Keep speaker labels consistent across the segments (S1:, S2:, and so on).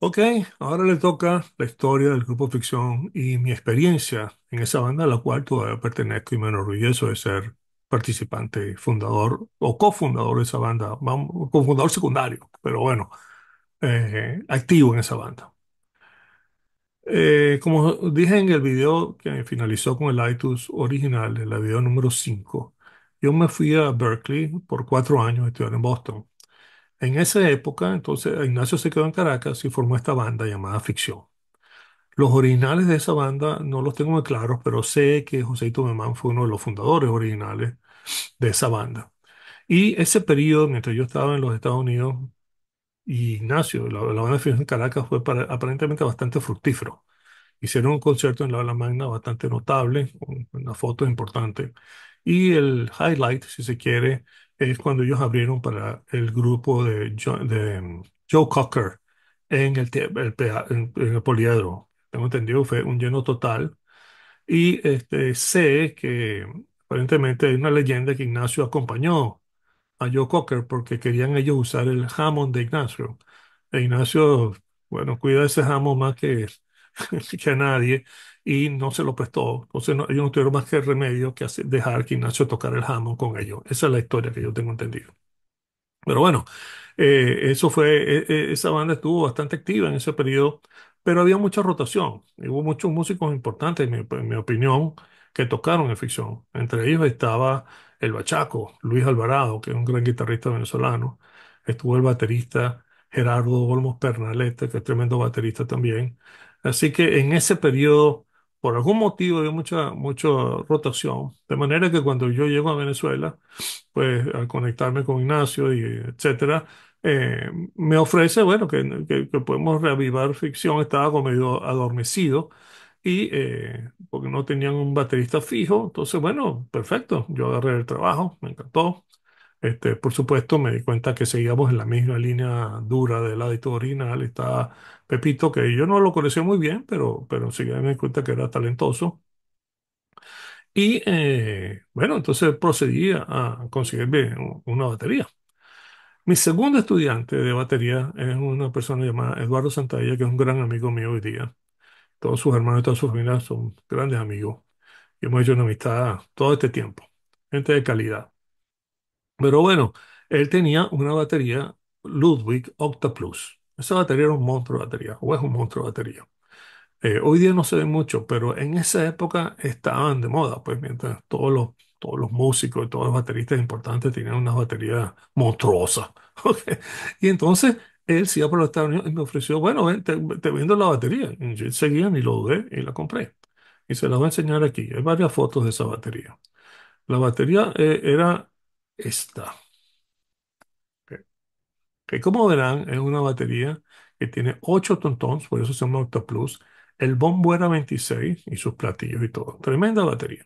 S1: Ok, ahora le toca la historia del grupo Ficción y mi experiencia en esa banda a la cual todavía pertenezco y me enorgullezo de ser participante, fundador o cofundador de esa banda, cofundador secundario, pero bueno, eh, activo en esa banda. Eh, como dije en el video que finalizó con el iTunes original, el video número 5, yo me fui a Berkeley por cuatro años a estudiar en Boston. En esa época, entonces, Ignacio se quedó en Caracas y formó esta banda llamada Ficción. Los originales de esa banda no los tengo muy claros, pero sé que José Memán fue uno de los fundadores originales de esa banda. Y ese periodo, mientras yo estaba en los Estados Unidos, Ignacio, la, banda de Ficción en Caracas fue aparentemente bastante fructífero. Hicieron un concierto en la Habla Magna bastante notable, una foto importante. Y el highlight, si se quiere, es cuando ellos abrieron para el grupo de, Joe, de mm, Joe Cocker en el, en, el poliedro. Tengo entendido fue un lleno total. Y este, sé que aparentemente hay una leyenda que Ignacio acompañó a Joe Cocker porque querían ellos usar el jamón de Ignacio. E Ignacio, bueno, cuida ese jamón más que que a nadie y no se lo prestó. Entonces ellos no tuvieron más que remedio que dejar que Ignacio tocara el jamón con ellos. Esa es la historia que yo tengo entendido. Pero bueno, eh, eso fue, e, e, esa banda estuvo bastante activa en ese periodo, pero había mucha rotación. Hubo muchos músicos importantes, en mi, en mi opinión, que tocaron en ficción. Entre ellos estaba el bachaco, Luis Alvarado, que es un gran guitarrista venezolano. Estuvo el baterista Gerardo Olmos Pernalete, que es tremendo baterista también. Así que en ese periodo, por algún motivo, había mucha, mucha rotación. De manera que cuando yo llego a Venezuela, pues al conectarme con Ignacio y etcétera, eh, me ofrece, bueno, que, podemos reavivar ficción. Estaba como medio adormecido y eh, porque no tenían un baterista fijo. Entonces, bueno, perfecto. Yo agarré el trabajo, me encantó. Este, por supuesto, me di cuenta que seguíamos en la misma línea dura del auditorio original. Está Pepito, que yo no lo conocía muy bien, pero, pero me di cuenta que era talentoso. Y eh, bueno, entonces procedí a conseguirme una batería. Mi segundo estudiante de batería es una persona llamada Eduardo Santalla, que es un gran amigo mío hoy día. Todos sus hermanos y todas sus familias son grandes amigos. Y hemos hecho una amistad todo este tiempo. Gente de calidad. Pero bueno, él tenía una batería Ludwig Octa Plus. Esa batería era un monstruo de batería, o es un monstruo de batería. Eh, hoy día no se ve mucho, pero en esa época estaban de moda, pues mientras todos los, todos los músicos y todos los bateristas importantes tenían una batería monstruosa. Y entonces él se iba por los Estados Unidos y me ofreció, bueno, te, vendo la batería. yo seguía ni lo dudé y la compré. Y se la voy a enseñar aquí. Hay varias fotos de esa batería. La batería eh, era esta. Que, como verán, es una batería que tiene ocho tontons, por eso se llama plus El bombo era 26 y sus platillos y todo. Tremenda batería.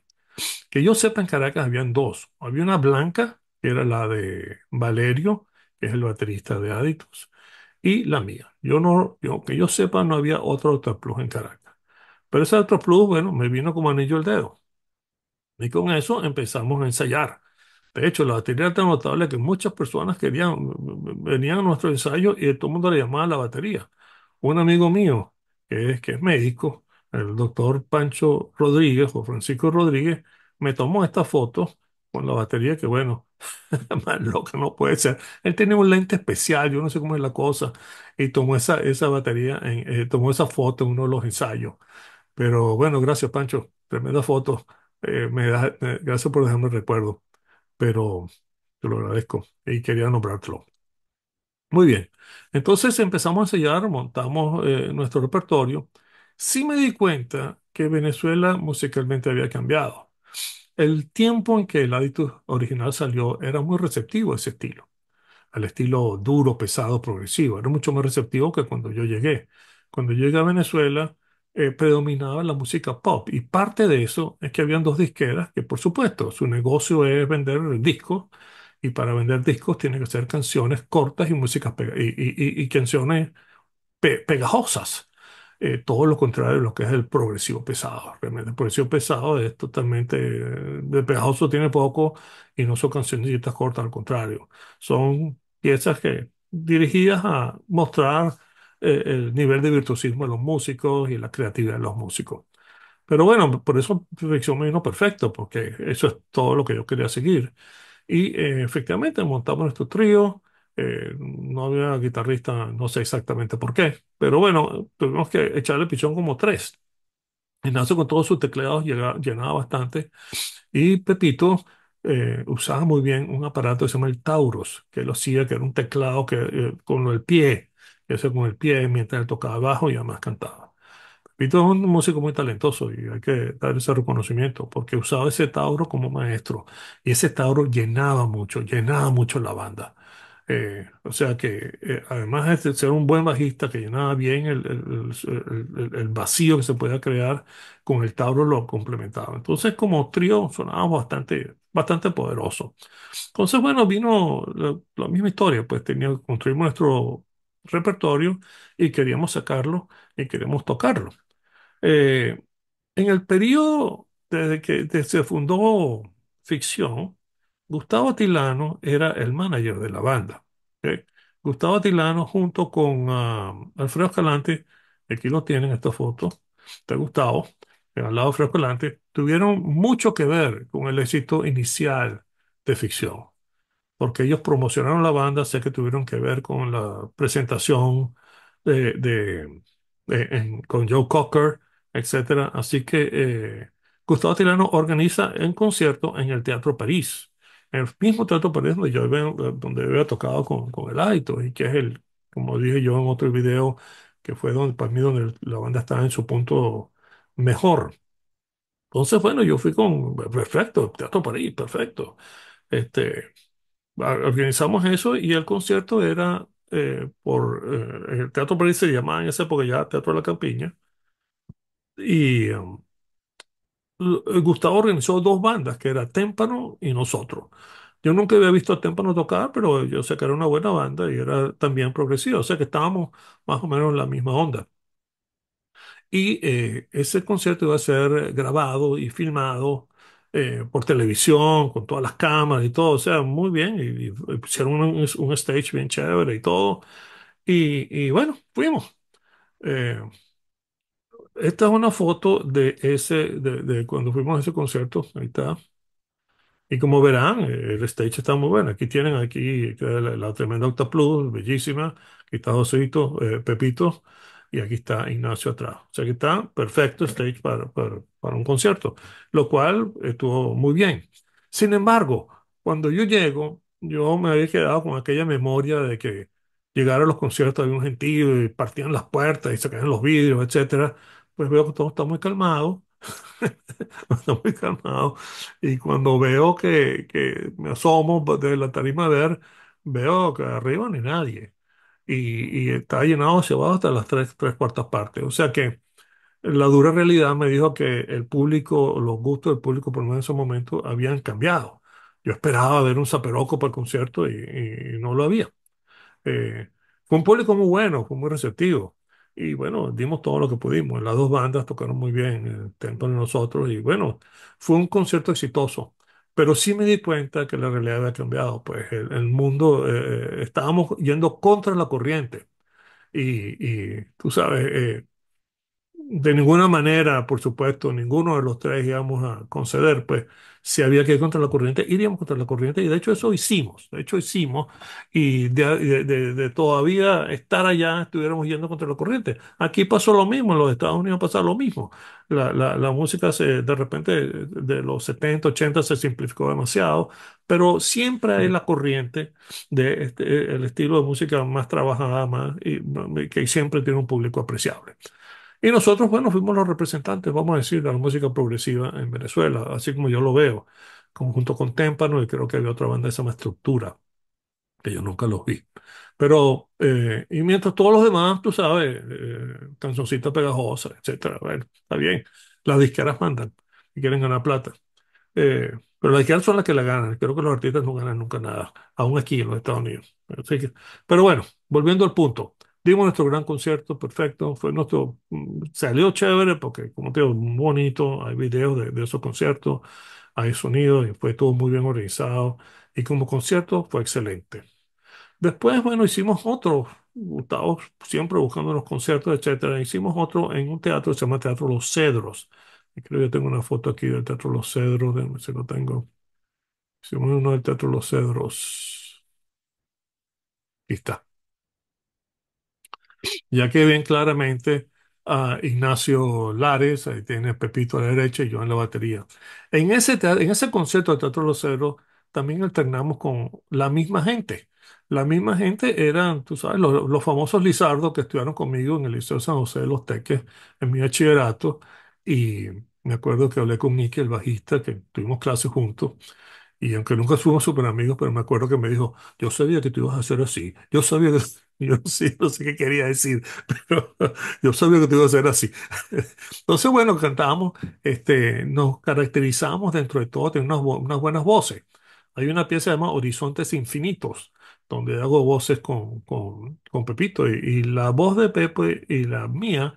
S1: Que yo sepa, en Caracas habían dos. Había una blanca, que era la de Valerio, que es el baterista de Aditus, y la mía. Yo no, yo, que yo sepa, no había otro Octoplus en Caracas. Pero ese Octoplus, bueno, me vino como anillo el dedo. Y con eso empezamos a ensayar. De hecho, la batería era tan notable que muchas personas venían a nuestro ensayo y todo el mundo le llamaba la batería. Un amigo mío, que es, que es médico, el doctor Pancho Rodríguez o Francisco Rodríguez, me tomó esta foto con la batería que, bueno, lo loca no puede ser. Él tenía un lente especial, yo no sé cómo es la cosa, y tomó esa, esa batería, eh, tomó esa foto en uno de los ensayos. Pero bueno, gracias Pancho, tremenda foto. Eh, me da, gracias por dejarme el recuerdo pero te lo agradezco y quería nombrarlo Muy bien, entonces empezamos a sellar, montamos eh, nuestro repertorio. Sí me di cuenta que Venezuela musicalmente había cambiado. El tiempo en que el Aditus original salió era muy receptivo a ese estilo, al estilo duro, pesado, progresivo. Era mucho más receptivo que cuando yo llegué. Cuando llegué a Venezuela, eh, predominaba la música pop. Y parte de eso es que habían dos disqueras que, por supuesto, su negocio es vender discos y para vender discos tiene que ser canciones cortas y, músicas y, canciones pegajosas. Eh, todo lo contrario de lo que es el progresivo pesado. Realmente el progresivo pesado es totalmente, de pegajoso tiene poco y no son cancioncitas cortas, al contrario. Son piezas que dirigidas a mostrar eh, el nivel de virtuosismo de los músicos y la creatividad de los músicos. Pero bueno, por eso Ficción me vino perfecto, porque eso es todo lo que yo quería seguir. Y eh, efectivamente montamos nuestro trío. Eh, no había guitarrista, no sé exactamente por qué, pero bueno, tuvimos que echarle pichón como tres. Ignacio con todos sus teclados llenaba, bastante y Pepito usaba muy bien un aparato que se llama el Taurus, que lo hacía, que era un teclado que, con el pie, eso con el pie, mientras él tocaba bajo y además cantaba. Pepito es un músico muy talentoso y hay que dar ese reconocimiento porque usaba ese Tauro como maestro y ese Tauro llenaba mucho, llenaba mucho la banda. Eh, o sea que eh, además de ser un buen bajista que llenaba bien el, vacío que se podía crear, con el Tauro lo complementaba. Entonces como trío sonaba bastante, bastante poderoso. Entonces bueno, vino la, misma historia, pues tenía, construimos nuestro repertorio y queríamos sacarlo y queremos tocarlo. Eh, en el periodo desde que se fundó Ficción, Gustavo Tilano era el manager de la banda. Gustavo Tilano junto con um, Alfredo Escalante, aquí lo tienen esta foto, está Gustavo, al lado de Alfredo Escalante, tuvieron mucho que ver con el éxito inicial de Ficción porque ellos promocionaron la banda, sé que tuvieron que ver con la presentación de, con Joe Cocker, etc. Así que eh, Gustavo Tirano organiza un concierto en el Teatro París, el mismo Teatro París donde yo había, eh, tocado con, con el Aito, y que es el, como dije yo en otro video, que fue donde, para mí donde la banda estaba en su punto mejor. Entonces, bueno, yo fui con, perfecto, Teatro París, perfecto. Este, Organizamos eso y el concierto era eh, por eh, el Teatro París se llamaba en esa época ya Teatro de la Campiña. Y um, eh, Gustavo organizó dos bandas, que era Témpano y nosotros. Yo nunca había visto a Témpano tocar, pero yo sé que era una buena banda y era también progresiva, o sea que estábamos más o menos en la misma onda. Y ese concierto iba a ser grabado y filmado eh, por televisión, con todas las cámaras y todo, o sea, muy bien, y, hicieron un, un, stage bien chévere y todo, y, y bueno, fuimos. Eh, esta es una foto de ese, de, cuando fuimos a ese concierto, ahí está. Y como verán, el stage está muy bueno. Aquí tienen aquí la, tremenda Octa Plus, bellísima. Aquí está Josito, eh, Pepito, y aquí está Ignacio atrás. O sea que está perfecto stage para, para, un concierto, lo cual estuvo muy bien. Sin embargo, cuando yo llego, yo me había quedado con aquella memoria de que llegar a los conciertos había un gentío y partían las puertas y se los vidrios, etcétera. Pues veo que todo está muy calmado. está muy calmado. Y cuando veo que, que me asomo de la tarima a ver, veo que arriba ni nadie y, y estaba llenado, llevado hasta las tres, tres cuartas partes. O sea que la dura realidad me dijo que el público, los gustos del público, por lo menos en ese momento habían cambiado. Yo esperaba ver un zaperoco para el concierto y, no lo había. Eh, fue un público muy bueno, fue muy receptivo. Y bueno, dimos todo lo que pudimos. Las dos bandas tocaron muy bien, el eh, tempo de nosotros. Y bueno, fue un concierto exitoso. Pero sí me di cuenta que la realidad había cambiado, pues el, mundo, eh, eh, estábamos yendo contra la corriente. Y, y tú sabes, eh, de ninguna manera, por supuesto, ninguno de los tres íbamos a conceder, pues, si había que ir contra la corriente, iríamos contra la corriente y de hecho eso hicimos, de hecho hicimos y de, todavía estar allá estuviéramos yendo contra la corriente. Aquí pasó lo mismo, en los Estados Unidos pasó lo mismo. La, música se, de repente de los 70, 80 se simplificó demasiado, pero siempre hay la corriente de este, el estilo de música más trabajada, más, y, que siempre tiene un público apreciable. Y nosotros, bueno, fuimos los representantes, vamos a decir, de la música progresiva en Venezuela, así como yo lo veo, como junto con Témpano, y creo que había otra banda de esa más estructura, que yo nunca los vi. Pero, eh, y mientras todos los demás, tú sabes, eh, canzoncita pegajosa, etcétera, bueno, está bien. Las disqueras mandan y quieren ganar plata. Eh, pero las disqueras son las que la ganan. Creo que los artistas no ganan nunca nada, aún aquí en los Estados Unidos. pero bueno, volviendo al punto dimos nuestro gran concierto, perfecto, fue nuestro, mm, salió chévere porque, como te digo, bonito, hay videos de, esos conciertos, hay sonido y fue todo muy bien organizado, y como concierto fue excelente. Después, bueno, hicimos otro, Estábamos siempre buscando los conciertos, etcétera, hicimos otro en un teatro que se llama Teatro Los Cedros, creo que yo tengo una foto aquí del Teatro Los Cedros, si lo tengo, hicimos uno del Teatro Los Cedros, Ahí está ya que ven claramente a ah, Ignacio Lares, ahí tiene Pepito a la derecha y yo en la batería. En ese, en ese concierto de Teatro Cero también alternamos con la misma gente. La misma gente eran, tú sabes, los, famosos Lizardos que estudiaron conmigo en el Liceo San José de los Teques, en mi bachillerato, y me acuerdo que hablé con Nick, el bajista, que tuvimos clases juntos, y aunque nunca fuimos súper amigos, pero me acuerdo que me dijo, yo sabía que tú ibas a hacer así, yo sabía que, yo sí, no sé qué quería decir, pero yo sabía que tú ibas a hacer así. Entonces, bueno, cantábamos, este, nos caracterizamos dentro de todo, tenemos unas, unas buenas voces. Hay una pieza llamada Horizontes Infinitos, donde hago voces con, con, con Pepito y, la voz de Pepe y la mía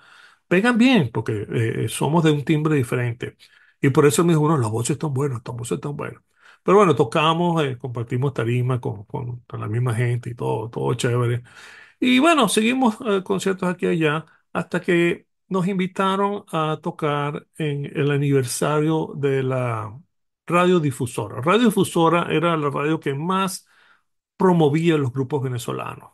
S1: pegan bien porque eh, eh, somos de un timbre diferente. Y por eso me dijo, bueno, las voces están buenas, las voces están buenas. Pero bueno, tocamos, eh, compartimos tarima con, con, la misma gente y todo, todo chévere. Y bueno, seguimos eh, conciertos aquí y allá hasta que nos invitaron a tocar en el aniversario de la radiodifusora. Radiodifusora era la radio que más promovía los grupos venezolanos.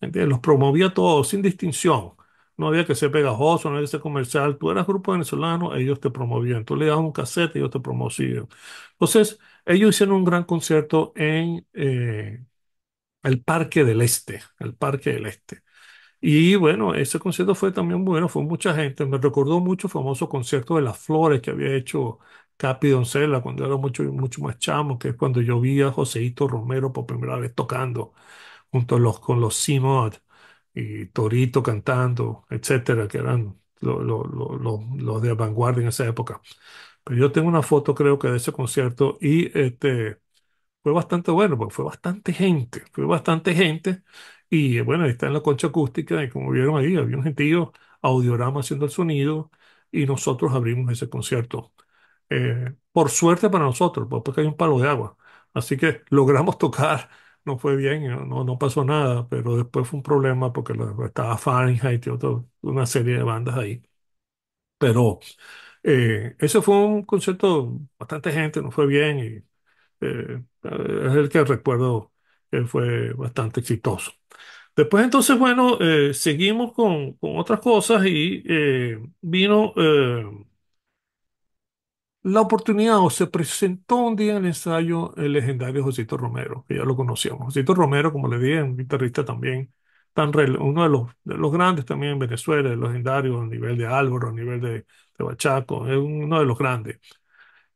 S1: Los promovía todos, sin distinción. No había que ser pegajoso, no había que ser comercial. Tú eras grupo venezolano, ellos te promovían. Tú le dabas un cassette, ellos te promovían. Entonces, ellos hicieron un gran concierto en eh, el Parque del Este, el Parque del Este. Y bueno, ese concierto fue también bueno, fue mucha gente. Me recordó mucho el famoso concierto de las flores que había hecho Capi Doncella cuando era mucho, mucho más chamo, que es cuando yo vi a Joseito Romero por primera vez tocando junto los, con los Simod y Torito cantando, etcétera, que eran los lo, de vanguardia en esa época. Pero yo tengo una foto, creo que, de ese concierto y este, fue bastante bueno, porque fue bastante gente, fue bastante gente. Y bueno, ahí está en la concha acústica y como vieron ahí, había un gentío, audiorama haciendo el sonido y nosotros abrimos ese concierto. Eh, por suerte para nosotros, pues, porque hay un palo de agua. Así que logramos tocar, no fue bien, no, no pasó nada, pero después fue un problema porque estaba Fahrenheit y otra, una serie de bandas ahí. Pero eh, ese fue un concierto, bastante gente, no fue bien y eh, es el que recuerdo que fue bastante exitoso. Después entonces, bueno, eh, seguimos con, con, otras cosas y vino la oportunidad o se presentó un día en el ensayo el legendario Josito Romero, que ya lo conocíamos. Josito Romero, como le dije, un guitarrista también uno de los, grandes también en Venezuela, el legendario a nivel de Álvaro, a nivel de, Bachaco, es uno de los grandes,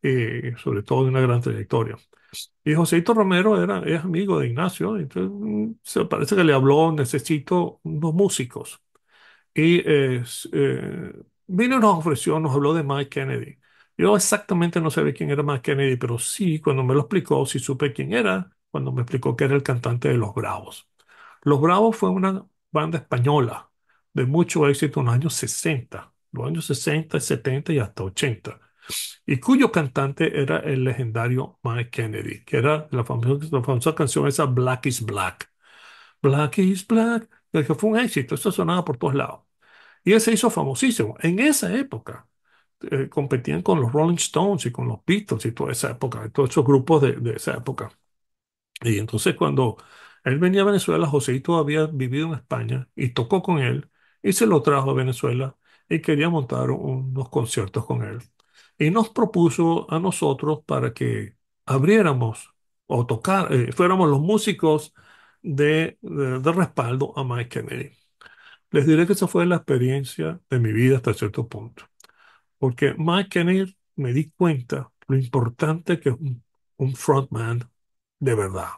S1: y eh, sobre todo de una gran trayectoria. Y Joséito Romero era, es amigo de Ignacio, entonces mm, se parece que le habló, necesito unos músicos. Y eh, eh, vino y nos ofreció, nos habló de Mike Kennedy. Yo exactamente no sabía quién era Mike Kennedy, pero sí, cuando me lo explicó, sí supe quién era, cuando me explicó que era el cantante de Los Bravos. Los Bravos fue una banda española de mucho éxito en los años 60, los años 60, 70 y hasta 80, y cuyo cantante era el legendario Mike Kennedy, que era la famosa, canción esa Black is Black. Black is Black, que fue un éxito, eso sonaba por todos lados. Y él se hizo famosísimo. En esa época eh, competían con los Rolling Stones y con los Beatles y toda esa época, todos esos grupos de, de esa época. Y entonces cuando él venía a Venezuela, Joseito había vivido en España y tocó con él y se lo trajo a Venezuela y quería montar unos conciertos con él. Y nos propuso a nosotros para que abriéramos o tocar, eh, fuéramos los músicos de, de, respaldo a Mike Kennedy. Les diré que esa fue la experiencia de mi vida hasta cierto punto, porque Mike Kennedy me di cuenta lo importante que es un frontman de verdad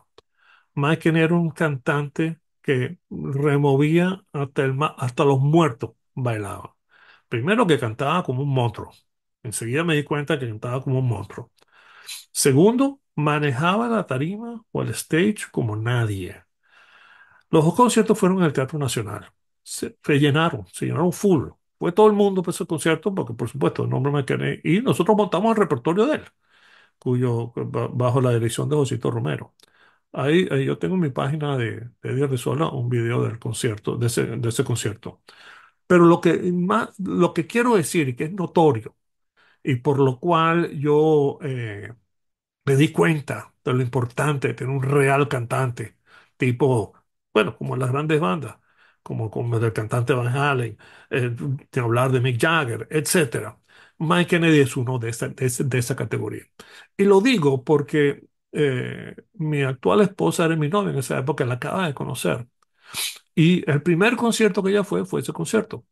S1: que era un cantante que removía hasta, los muertos, bailaba. Primero que cantaba como un monstruo. Enseguida me di cuenta que cantaba como un monstruo. Segundo, manejaba la tarima o el stage como nadie. Los dos conciertos fueron en el Teatro Nacional. Se, llenaron, se llenaron full. Fue todo el mundo para ese concierto porque, por supuesto, el nombre me quedé. Y nosotros montamos el repertorio de él, cuyo, bajo la dirección de Josito Romero. Ahí, yo tengo en mi página de, de Sola un video del concierto, de ese, de ese concierto. Pero lo que, más, lo que quiero decir y que es notorio, y por lo cual yo eh, me di cuenta de lo importante de tener un real cantante, tipo, bueno, como las grandes bandas, como, como el cantante Van Halen, de eh, hablar de Mick Jagger, etc. Mike Kennedy es uno de de esa categoría. Y lo digo porque eh, mi actual esposa era mi novia en esa época, la acaba de conocer. Y el primer concierto que ella fue fue ese concierto.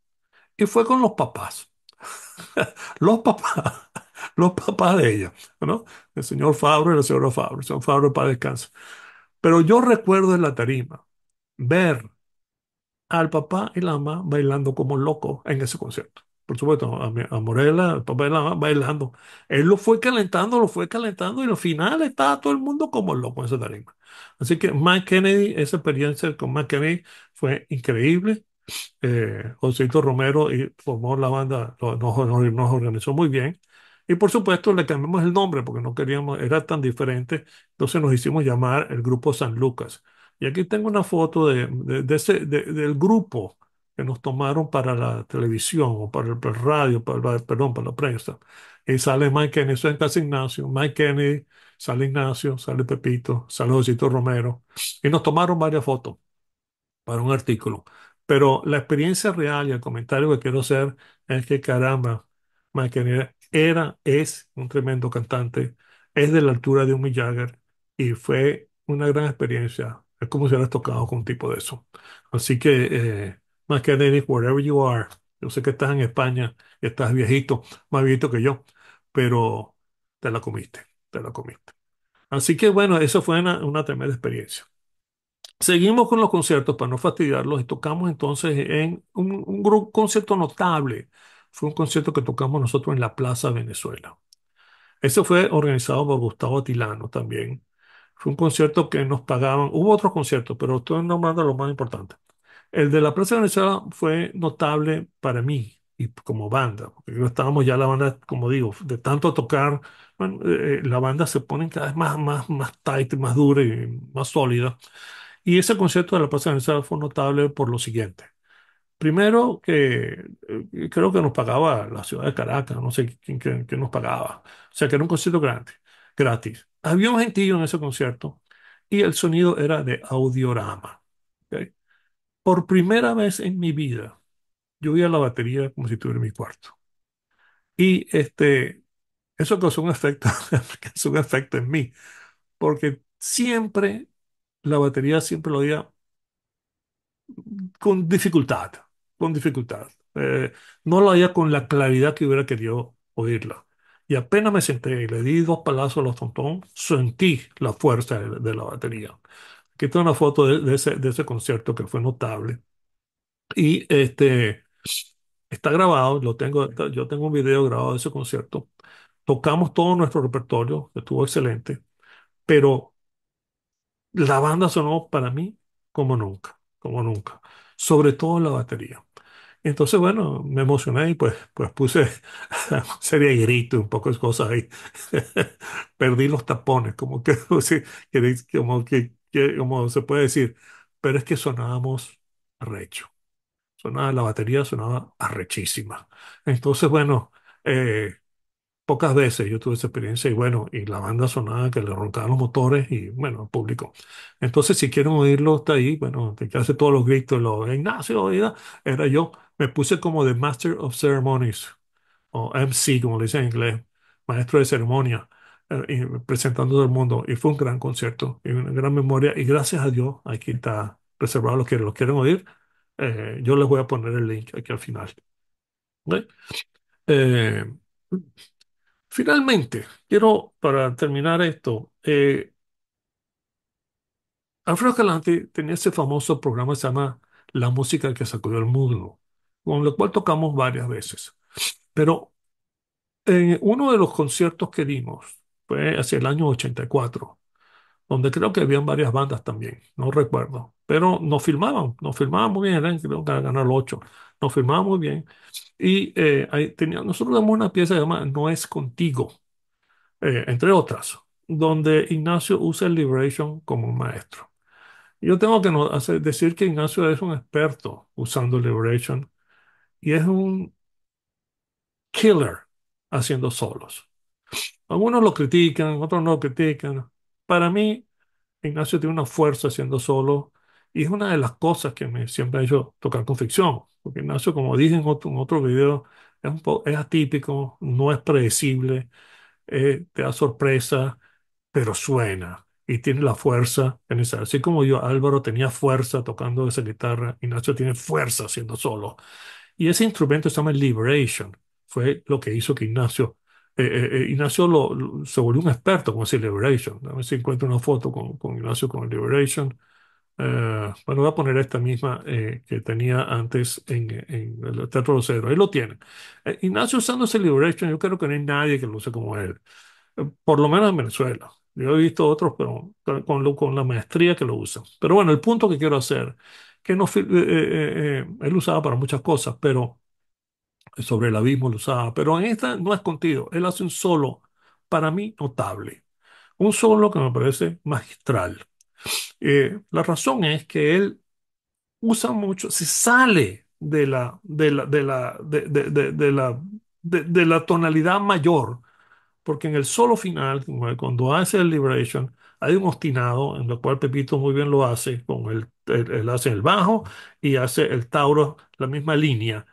S1: Y fue con los papás. los papás. Los papás de ella, ¿no? El señor Fabro y la señora Fabro. El señor Fabro para Pero yo recuerdo en la tarima ver al papá y la mamá bailando como locos en ese concierto por supuesto, a, a Morela, bailando. Él lo fue calentando, lo fue calentando y al final estaba todo el mundo como loco en esa tarima. Así que Mike Kennedy, esa experiencia con Mike Kennedy fue increíble. Eh, Joséito Romero y formó la banda, nos, organizó muy bien. Y por supuesto le cambiamos el nombre porque no queríamos, era tan diferente. Entonces nos hicimos llamar el Grupo San Lucas. Y aquí tengo una foto de, ese, del grupo que nos tomaron para la televisión o para el radio, perdón, para la prensa. Y sale Mike Kennedy, Ignacio, Mike Kennedy, sale Ignacio, sale Pepito, sale Josito Romero. Y nos tomaron varias fotos para un artículo. Pero la experiencia real y el comentario que quiero hacer es que caramba, Mike Kennedy era, es un tremendo cantante, es de la altura de un Mick Jagger y fue una gran experiencia. Es como si hubieras tocado con un tipo de eso. Así que eh, más que Dennis, wherever you are. Yo sé que estás en España, estás viejito, más viejito que yo, pero te la comiste, te la comiste. Así que bueno, eso fue una, tremenda experiencia. Seguimos con los conciertos para no fastidiarlos y tocamos entonces en un, concierto notable. Fue un concierto que tocamos nosotros en la Plaza Venezuela. Eso fue organizado por Gustavo Atilano también. Fue un concierto que nos pagaban. Hubo otros conciertos, pero estoy nombrando lo más importante. El de la Plaza de Venezuela fue notable para mí y como banda, porque estábamos ya la banda, como digo, de tanto tocar, eh, eh, la banda se pone cada vez más, más, más tight, más dura y más sólida. Y ese concierto de la Plaza de Venezuela fue notable por lo siguiente. Primero, que eh, creo que nos pagaba la ciudad de Caracas, no sé quién, nos pagaba. O sea, que era un concierto grande, gratis. Había un gentío en ese concierto y el sonido era de audiorama. Por primera vez en mi vida, yo oía a la batería como si estuviera en mi cuarto. Y este, eso causó un efecto, un efecto en mí, porque siempre la batería siempre lo oía con dificultad, con dificultad. Eh, no lo oía con la claridad que hubiera querido oírla. Y apenas me senté y le di dos palazos a los tontón, sentí la fuerza de la batería tengo una foto de, ese, de ese concierto que fue notable. Y este, está grabado, lo tengo, yo tengo un video grabado de ese concierto. Tocamos todo nuestro repertorio, estuvo excelente, pero la banda sonó para mí como nunca, como nunca, sobre todo la batería. Entonces, bueno, me emocioné y pues, pues puse serie grito, un poco de cosas ahí. Perdí los tapones, como que, como que como se puede decir, pero es que sonábamos arrecho, Sonaba, la batería sonaba arrechísima. Entonces, bueno, eh, pocas veces yo tuve esa experiencia y bueno, y la banda sonaba que le roncaban los motores y bueno, el público. Entonces, si quieren oírlo, está ahí, bueno, te hace todos los gritos, los Ignacio, oída, era yo, me puse como de Master of Ceremonies, o MC, como le dicen en inglés, maestro de ceremonia presentando todo el mundo y fue un gran concierto y una gran memoria y gracias a Dios aquí está reservado los que los quieren oír eh, yo les voy a poner el link aquí al final eh, finalmente quiero para terminar esto eh, Alfredo Calante tenía ese famoso programa que se llama La música que sacudió el mundo con lo cual tocamos varias veces pero en uno de los conciertos que dimos fue hacia el año 84, donde creo que habían varias bandas también, no recuerdo, pero nos filmaban, nos filmaban muy bien, creo que ganar 8, nos filmaban muy bien. Y eh, nosotros damos una pieza llamada No es contigo, eh, entre otras, donde Ignacio usa el Liberation como maestro. Yo tengo que decir que Ignacio es un experto usando Liberation y es un killer haciendo solos. Algunos lo critican, otros no lo critican. Para mí, Ignacio tiene una fuerza siendo solo y es una de las cosas que me siempre ha hecho tocar con ficción. Porque Ignacio, como dije en otro, video, es, atípico, no es predecible, eh, te da sorpresa, pero suena y tiene la fuerza en esa. Así como yo, Álvaro tenía fuerza tocando esa guitarra, Ignacio tiene fuerza siendo solo. Y ese instrumento se llama Liberation. Fue lo que hizo que Ignacio eh, eh, eh, Ignacio se volvió un experto con ese Liberation. A ver si encuentro una foto con, Ignacio con el Liberation. Eh, bueno, voy a poner esta misma que tenía antes en, en el Teatro cedros, Ahí lo tiene. Ignacio usando ese Liberation, yo creo que no hay nadie que lo use como él. por lo menos en Venezuela. Yo he visto otros, pero con, con la maestría que lo usan. Pero bueno, el punto que quiero hacer, que no, él usaba para muchas cosas, pero sobre el abismo lo usaba, pero en esta no es contigo, él hace un solo, para mí notable, un solo que me parece magistral. Eh, la razón es que él usa mucho, se sale de la, de la, de la, de, de, de la, de, la tonalidad mayor, porque en el solo final, cuando hace el Liberation, hay un ostinado en lo cual Pepito muy bien lo hace, con el, él hace el bajo y hace el Tauro, la misma línea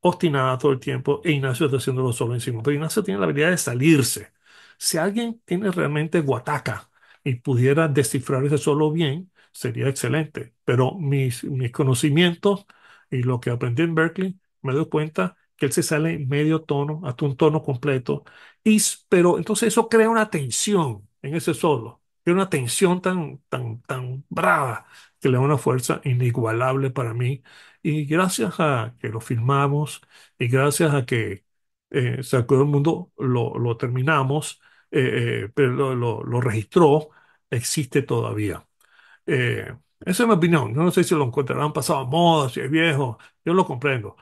S1: obstinada todo el tiempo e Ignacio está haciéndolo solo encima. Pero Ignacio tiene la habilidad de salirse. Si alguien tiene realmente guataca y pudiera descifrar ese solo bien, sería excelente. Pero mis, mis conocimientos y lo que aprendí en Berkeley, me doy cuenta que él se sale medio tono, hasta un tono completo. Y, pero entonces eso crea una tensión en ese solo. Crea una tensión tan, tan, tan brava que le da una fuerza inigualable para mí. Y gracias a que lo filmamos y gracias a que eh, sacó del mundo, lo, lo terminamos, eh, eh, pero lo, lo, registró, existe todavía. Eh, esa es mi opinión. Yo no sé si lo encontrarán pasado a moda, si es viejo, yo lo comprendo.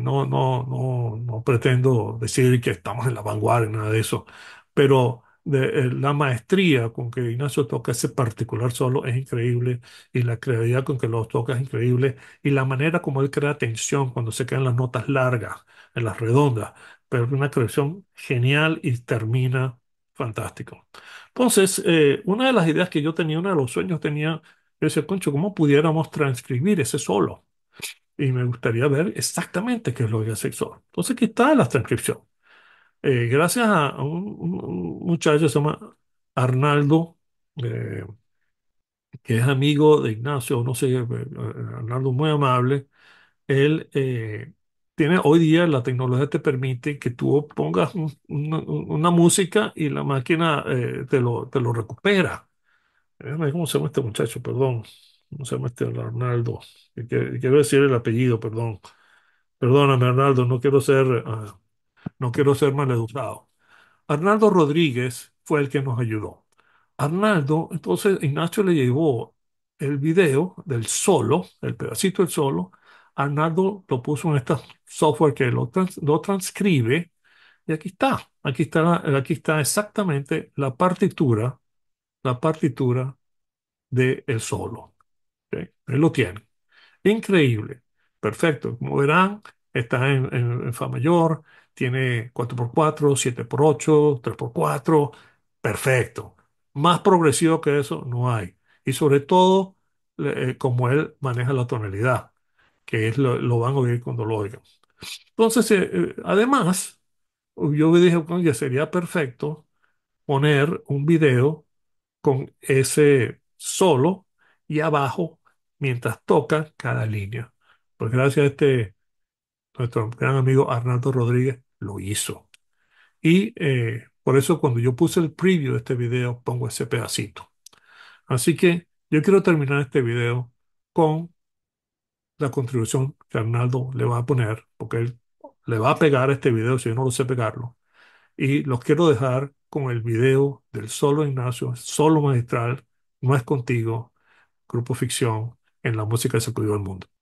S1: no, no, no, no pretendo decir que estamos en la vanguardia, nada de eso, pero eh, la maestría con que Ignacio toca ese particular solo es increíble y la creatividad con que lo toca es increíble y la manera como él crea tensión cuando se quedan las notas largas, en las redondas, pero una creación genial y termina fantástico. Entonces, eh, una de las ideas que yo tenía, uno de los sueños tenía, ese decía, concho, ¿cómo pudiéramos transcribir ese solo? Y me gustaría ver exactamente qué es lo que hace el solo. Entonces, aquí está la transcripción. Eh, gracias a un, muchacho que se llama Arnaldo, eh, que es amigo de Ignacio, no sé, eh, Arnaldo muy amable, él tiene hoy día la tecnología te permite que tú pongas una, música y la máquina te, lo, te lo recupera. ¿Cómo se llama este muchacho? Perdón. ¿Cómo se llama este Arnaldo? Quiero decir el apellido, perdón. Perdóname, Arnaldo, no quiero ser... Ah, no quiero ser maleducado. Arnaldo Rodríguez fue el que nos ayudó. Arnaldo, entonces Ignacio le llevó el video del solo, el pedacito del solo. Arnaldo lo puso en este software que lo, transcribe y aquí está, aquí está, aquí está exactamente la partitura, la partitura del solo. Él lo tiene. Increíble, perfecto. Como verán, está en, fa mayor, tiene 4x4, 7x8, 3x4, perfecto. Más progresivo que eso no hay. Y sobre todo, eh, como él maneja la tonalidad, que es lo, van a oír cuando lo oigan. Entonces, eh, eh, además, yo dije, ya sería perfecto poner un video con ese solo y abajo mientras toca cada línea. Pues gracias a este nuestro gran amigo Arnaldo Rodríguez lo hizo. Y eh, por eso cuando yo puse el preview de este video, pongo ese pedacito. Así que yo quiero terminar este video con la contribución que Arnaldo le va a poner, porque él le va a pegar este video si yo no lo sé pegarlo. Y los quiero dejar con el video del solo Ignacio, solo magistral, no es contigo, grupo ficción, en la música que sacudió el mundo.